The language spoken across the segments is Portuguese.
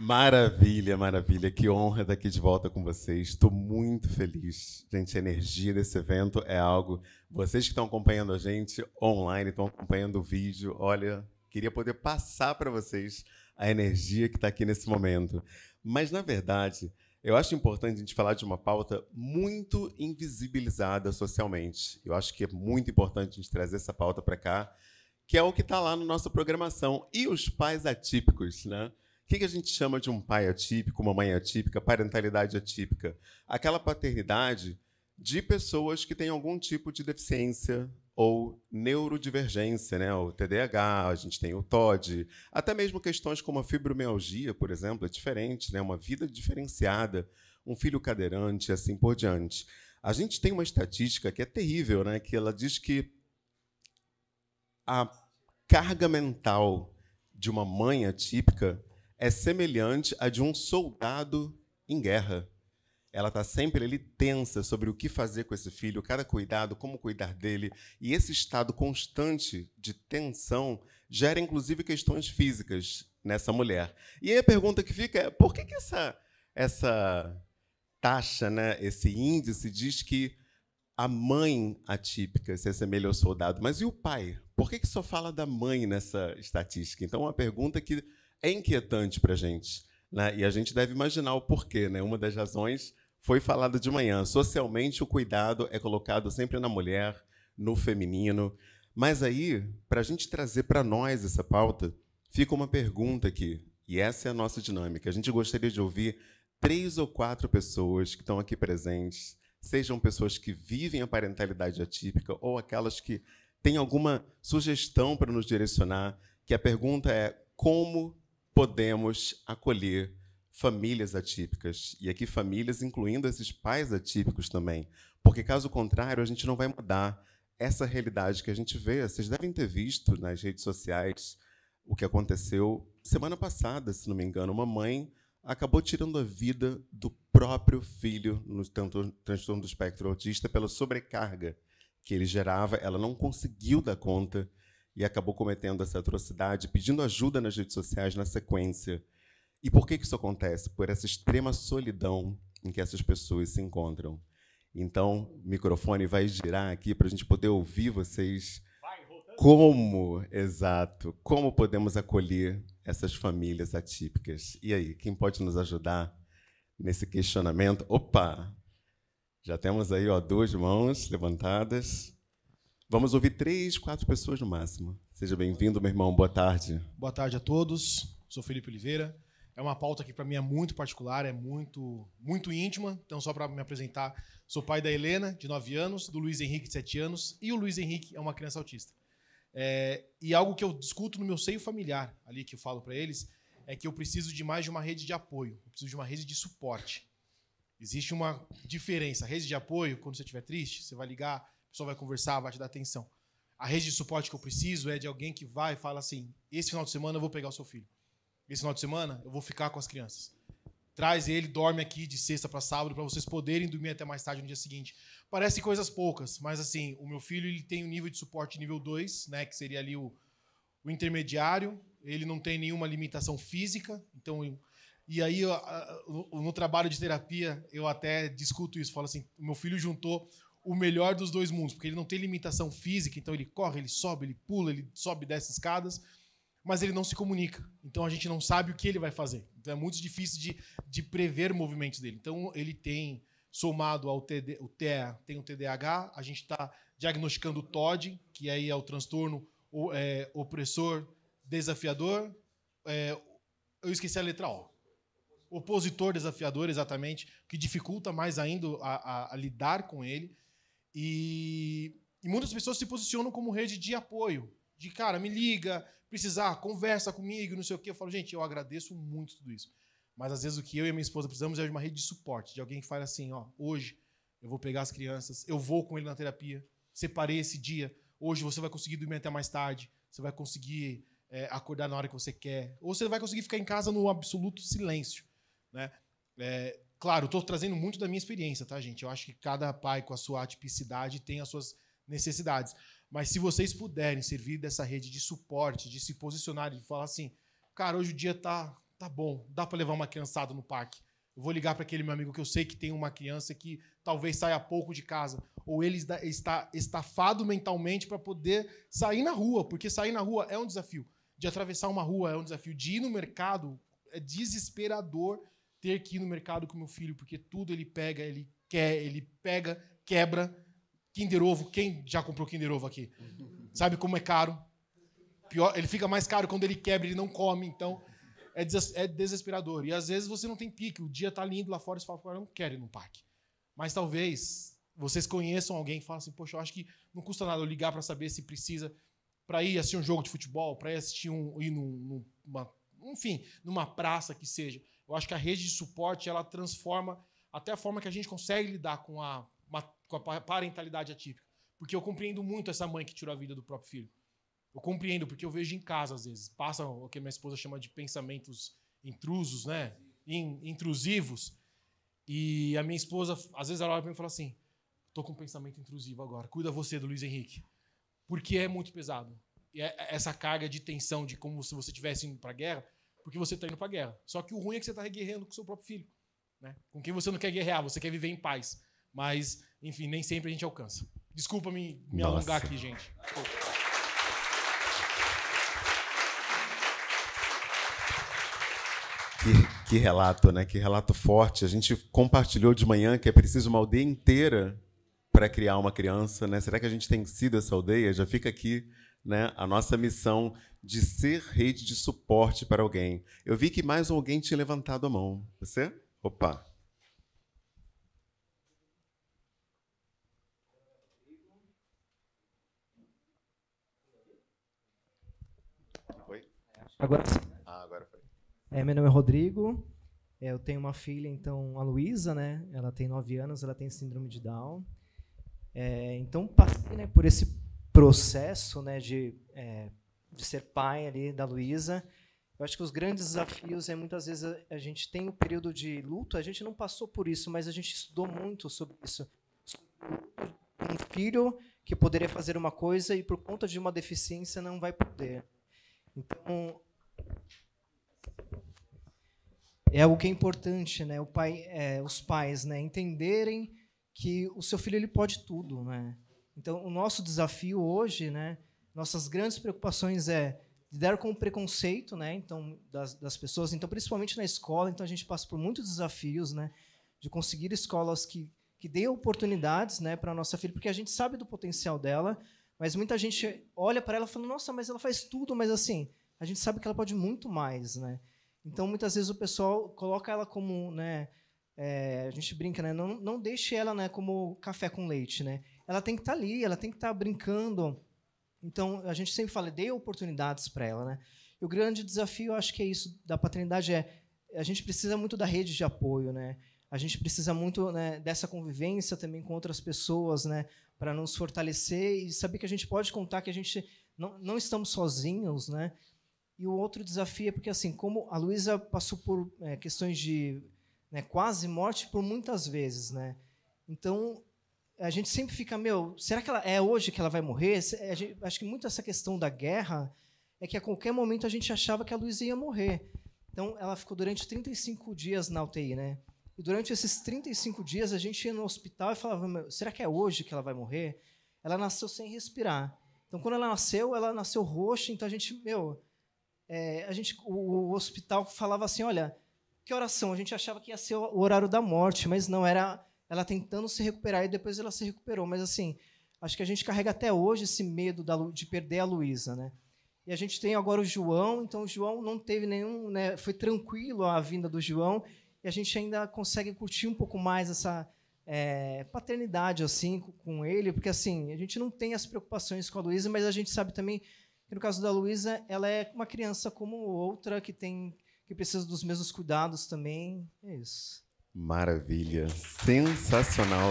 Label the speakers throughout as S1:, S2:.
S1: Maravilha, maravilha. Que honra estar aqui de volta com vocês. Estou muito feliz. Gente, a energia desse evento é algo. Vocês que estão acompanhando a gente online, estão acompanhando o vídeo, olha, queria poder passar para vocês a energia que está aqui nesse momento. Mas, na verdade, eu acho importante a gente falar de uma pauta muito invisibilizada socialmente. Eu acho que é muito importante a gente trazer essa pauta para cá, que é o que está lá na nossa programação. E os pais atípicos, né? que, que a gente chama de um pai atípico, uma mãe atípica, parentalidade atípica? Aquela paternidade de pessoas que têm algum tipo de deficiência ou neurodivergência, né? o TDAH, a gente tem o TOD, até mesmo questões como a fibromialgia, por exemplo, é diferente, né? uma vida diferenciada, um filho cadeirante, assim por diante. A gente tem uma estatística que é terrível, né? que ela diz que a carga mental de uma mãe atípica é semelhante à de um soldado em guerra. Ela está sempre ali tensa sobre o que fazer com esse filho, cada cuidado, como cuidar dele. E esse estado constante de tensão gera, inclusive, questões físicas nessa mulher. E aí a pergunta que fica é: por que, que essa, essa taxa, né, esse índice, diz que a mãe atípica se assemelha ao soldado? Mas e o pai? Por que, que só fala da mãe nessa estatística? Então, é uma pergunta que é inquietante para a gente. Né? E a gente deve imaginar o porquê. Né? Uma das razões foi falada de manhã. Socialmente, o cuidado é colocado sempre na mulher, no feminino. Mas aí, para a gente trazer para nós essa pauta, fica uma pergunta aqui. E essa é a nossa dinâmica. A gente gostaria de ouvir três ou quatro pessoas que estão aqui presentes, sejam pessoas que vivem a parentalidade atípica ou aquelas que têm alguma sugestão para nos direcionar, que a pergunta é como podemos acolher famílias atípicas, e aqui famílias incluindo esses pais atípicos também, porque caso contrário a gente não vai mudar essa realidade que a gente vê. Vocês devem ter visto nas redes sociais o que aconteceu semana passada, se não me engano, uma mãe acabou tirando a vida do próprio filho no transtorno do espectro autista pela sobrecarga que ele gerava. Ela não conseguiu dar conta e acabou cometendo essa atrocidade, pedindo ajuda nas redes sociais na sequência. E por que isso acontece? Por essa extrema solidão em que essas pessoas se encontram. Então, o microfone vai girar aqui para a gente poder ouvir vocês. como, exato, como podemos acolher essas famílias atípicas? E aí, quem pode nos ajudar nesse questionamento? Opa! Já temos aí ó, duas mãos levantadas. Vamos ouvir três, quatro pessoas no máximo. Seja bem-vindo, meu irmão. Boa tarde.
S2: Boa tarde a todos. Sou Felipe Oliveira. É uma pauta que para mim é muito particular, é muito muito íntima. Então, só para me apresentar, sou pai da Helena, de 9 anos, do Luiz Henrique, de 7 anos, e o Luiz Henrique é uma criança autista. É, e algo que eu discuto no meu seio familiar, ali que eu falo para eles, é que eu preciso de mais de uma rede de apoio, eu preciso de uma rede de suporte. Existe uma diferença. A rede de apoio, quando você estiver triste, você vai ligar pessoa vai conversar, vai te dar atenção. A rede de suporte que eu preciso é de alguém que vai e fala assim: esse final de semana eu vou pegar o seu filho. Esse final de semana eu vou ficar com as crianças. Traz ele, dorme aqui de sexta para sábado para vocês poderem dormir até mais tarde no dia seguinte. Parecem coisas poucas, mas assim, o meu filho ele tem um nível de suporte nível 2, né, que seria ali o, o intermediário, ele não tem nenhuma limitação física, então e aí, no trabalho de terapia, eu até discuto isso, falo assim, meu filho juntou o melhor dos dois mundos, porque ele não tem limitação física, então ele corre, ele sobe, ele pula, ele sobe e desce escadas, mas ele não se comunica. Então a gente não sabe o que ele vai fazer. Então é muito difícil de, de prever movimentos dele. Então ele tem somado ao TD, o TEA, tem o TDAH, a gente está diagnosticando o TOD, que aí é o transtorno o, é, opressor desafiador. É, eu esqueci a letra O. Opositor desafiador, exatamente, que dificulta mais ainda a, a, a lidar com ele. E, e muitas pessoas se posicionam como rede de apoio. De cara, me liga, precisar, ah, conversa comigo, não sei o quê. Eu falo, gente, eu agradeço muito tudo isso. Mas às vezes o que eu e a minha esposa precisamos é de uma rede de suporte, de alguém que fale assim, ó, hoje eu vou pegar as crianças, eu vou com ele na terapia, separei esse dia, hoje você vai conseguir dormir até mais tarde, você vai conseguir é, acordar na hora que você quer, ou você vai conseguir ficar em casa no absoluto silêncio, né? É, Claro, estou trazendo muito da minha experiência, tá, gente? Eu acho que cada pai com a sua atipicidade tem as suas necessidades. Mas se vocês puderem servir dessa rede de suporte, de se posicionar e falar assim, cara, hoje o dia tá, tá bom, dá para levar uma criançada no parque. Eu vou ligar para aquele meu amigo que eu sei que tem uma criança que talvez saia pouco de casa, ou ele está estafado mentalmente para poder sair na rua, porque sair na rua é um desafio. De atravessar uma rua é um desafio. De ir no mercado é desesperador ter que ir no mercado com meu filho, porque tudo ele pega, ele quer, ele pega, quebra. Kinder Ovo, quem já comprou Kinder Ovo aqui? Sabe como é caro? Pior, ele fica mais caro quando ele quebra, ele não come, então é, des é desesperador. E às vezes você não tem pique, o dia tá lindo lá fora, você fala, eu não quero ir no parque. Mas talvez vocês conheçam alguém que fala assim, poxa, eu acho que não custa nada eu ligar para saber se precisa para ir assistir um jogo de futebol, para ir assistir um, ir num, numa, enfim, numa praça que seja. Eu acho que a rede de suporte ela transforma até a forma que a gente consegue lidar com a, com a parentalidade atípica. Porque eu compreendo muito essa mãe que tirou a vida do próprio filho. Eu compreendo, porque eu vejo em casa às vezes. Passa o que minha esposa chama de pensamentos intrusos, né? In, intrusivos. E a minha esposa, às vezes, ela olha para mim e fala assim: tô com um pensamento intrusivo agora, cuida você do Luiz Henrique. Porque é muito pesado. E é, é essa carga de tensão, de como se você estivesse indo para a guerra, porque você está indo para a guerra. Só que o ruim é que você está guerreando com seu próprio filho, né? com quem você não quer guerrear, você quer viver em paz. Mas, enfim, nem sempre a gente alcança. Desculpa me, me alongar aqui, gente.
S1: Que, que, relato, né? Que relato forte. A gente compartilhou de manhã que é preciso uma aldeia inteira para criar uma criança, né? Será que a gente tem sido essa aldeia? Já fica aqui né, a nossa missão de ser rede de suporte para alguém. Eu vi que mais alguém tinha levantado a mão. Você? Opa.
S3: Oi? Agora sim. Ah, agora foi. É, meu nome é Rodrigo. É, eu tenho uma filha, então, a Luísa, né? Ela tem 9 anos, ela tem síndrome de Down. É, então, passei né, por esse processo né, de, é, de ser pai ali da Luísa, eu acho que os grandes desafios é muitas vezes a, a gente tem o um período de luto, a gente não passou por isso, mas a gente estudou muito sobre isso. Um filho que poderia fazer uma coisa e por conta de uma deficiência não vai poder. Então é algo que é importante, né? O pai, é, os pais, né, entenderem que o seu filho ele pode tudo, né? Então, o nosso desafio hoje, né, nossas grandes preocupações é lidar com o preconceito, né, então das, das pessoas, então principalmente na escola, então a gente passa por muitos desafios, né, de conseguir escolas que que deem oportunidades, né, para nossa filha, porque a gente sabe do potencial dela, mas muita gente olha para ela e fala: "Nossa, mas ela faz tudo", mas assim, a gente sabe que ela pode muito mais, né? Então, muitas vezes o pessoal coloca ela como, né, é, a gente brinca, né? Não, não deixe ela, né, como café com leite, né? ela tem que estar tá ali, ela tem que estar tá brincando. Então, a gente sempre fala, dê oportunidades para ela. Né? E o grande desafio, acho que é isso, da paternidade, é a gente precisa muito da rede de apoio, né? A gente precisa muito né, dessa convivência também com outras pessoas, né? Para nos fortalecer e saber que a gente pode contar, que a gente não, não estamos sozinhos, né? E o outro desafio é porque, assim, como a Luísa passou por é, questões de né, quase morte por muitas vezes, né? Então, a gente sempre fica, meu, será que ela é hoje que ela vai morrer? Gente, acho que muito essa questão da guerra é que a qualquer momento a gente achava que a Luísa ia morrer. Então, ela ficou durante 35 dias na UTI, né? E durante esses 35 dias a gente ia no hospital e falava, meu, será que é hoje que ela vai morrer? Ela nasceu sem respirar. Então, quando ela nasceu, ela nasceu roxa, então a gente, meu, é, a gente, o, o hospital falava assim, olha, que oração? A gente achava que ia ser o horário da morte, mas não, era ela tentando se recuperar e depois ela se recuperou. Mas assim, acho que a gente carrega até hoje esse medo da, de perder a Luísa, né? E a gente tem agora o João, então o João não teve nenhum, né? Foi tranquilo a vinda do João e a gente ainda consegue curtir um pouco mais essa é, paternidade assim com ele, porque assim a gente não tem as preocupações com a Luísa, mas a gente sabe também que no caso da Luísa, ela é uma criança como outra que tem que precisa dos mesmos cuidados também. É isso.
S1: Maravilha, sensacional.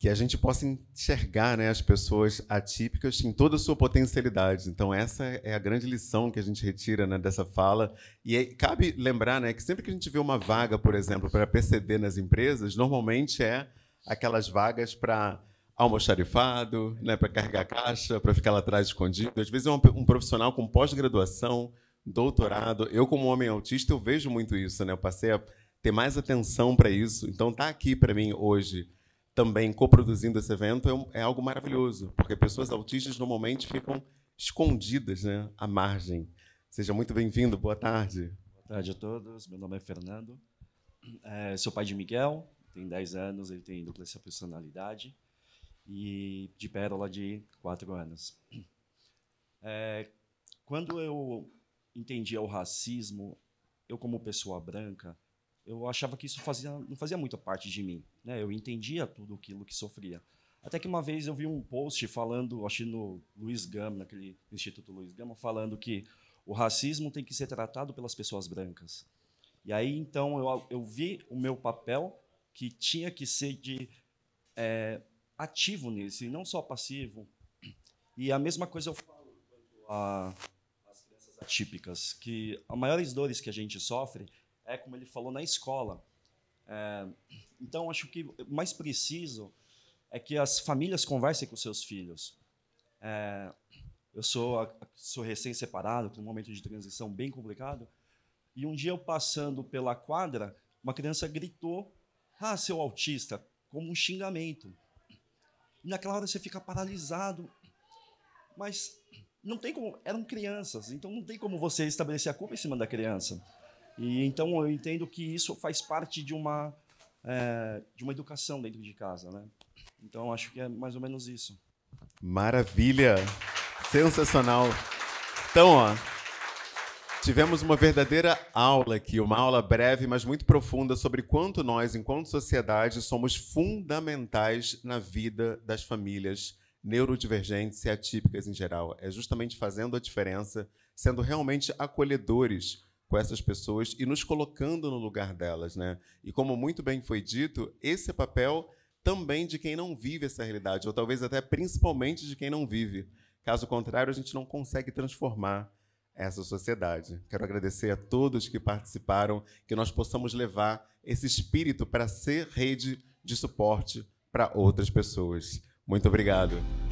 S1: Que a gente possa enxergar né, as pessoas atípicas em toda a sua potencialidade. Então, essa é a grande lição que a gente retira né, dessa fala. E aí, cabe lembrar né, que sempre que a gente vê uma vaga, por exemplo, para PCD nas empresas, normalmente é aquelas vagas para almoxarifado, né, para carregar caixa, para ficar lá atrás escondido. Às vezes é um, um profissional com pós-graduação, doutorado. Eu, como homem autista, eu vejo muito isso, né? Eu passei a ter mais atenção para isso. Então, tá aqui para mim hoje também coproduzindo esse evento é, é, algo maravilhoso, porque pessoas autistas normalmente ficam escondidas, né, à margem. Seja muito bem-vindo. Boa tarde.
S4: Boa tarde a todos. Meu nome é Fernando. É, sou pai de Miguel, tem 10 anos, ele tem dupla personalidade e de Pérola de 4 anos. É, quando eu entendia o racismo, eu como pessoa branca, eu achava que isso fazia, não fazia muita parte de mim. Né? Eu entendia tudo aquilo que sofria. Até que uma vez eu vi um post falando, acho no Luiz Gama, naquele Instituto Luiz Gama, falando que o racismo tem que ser tratado pelas pessoas brancas. E aí, então, eu, eu vi o meu papel que tinha que ser de é, ativo nisso, e não só passivo. E a mesma coisa eu falo quanto a atípicas, que as maiores dores que a gente sofre é, como ele falou, na escola. É, então, acho que o mais preciso é que as famílias conversem com seus filhos. É, eu sou, sou recém-separado, estou um momento de transição bem complicado, e um dia eu passando pela quadra, uma criança gritou, ah, seu autista, como um xingamento. E naquela hora você fica paralisado. Mas não tem como. Eram crianças, então não tem como você estabelecer a culpa em cima da criança. E então eu entendo que isso faz parte de uma é, de uma educação dentro de casa, né? Então acho que é mais ou menos isso.
S1: Maravilha, sensacional. Então, ó, Tivemos uma verdadeira aula aqui, uma aula breve, mas muito profunda, sobre quanto nós, enquanto sociedade, somos fundamentais na vida das famílias neurodivergentes e atípicas em geral. É justamente fazendo a diferença, sendo realmente acolhedores com essas pessoas e nos colocando no lugar delas. Né? E como muito bem foi dito, esse é papel também de quem não vive essa realidade, ou talvez até principalmente de quem não vive. Caso contrário, a gente não consegue transformar essa sociedade. Quero agradecer a todos que participaram, que nós possamos levar esse espírito para ser rede de suporte para outras pessoas. Muito
S4: obrigado.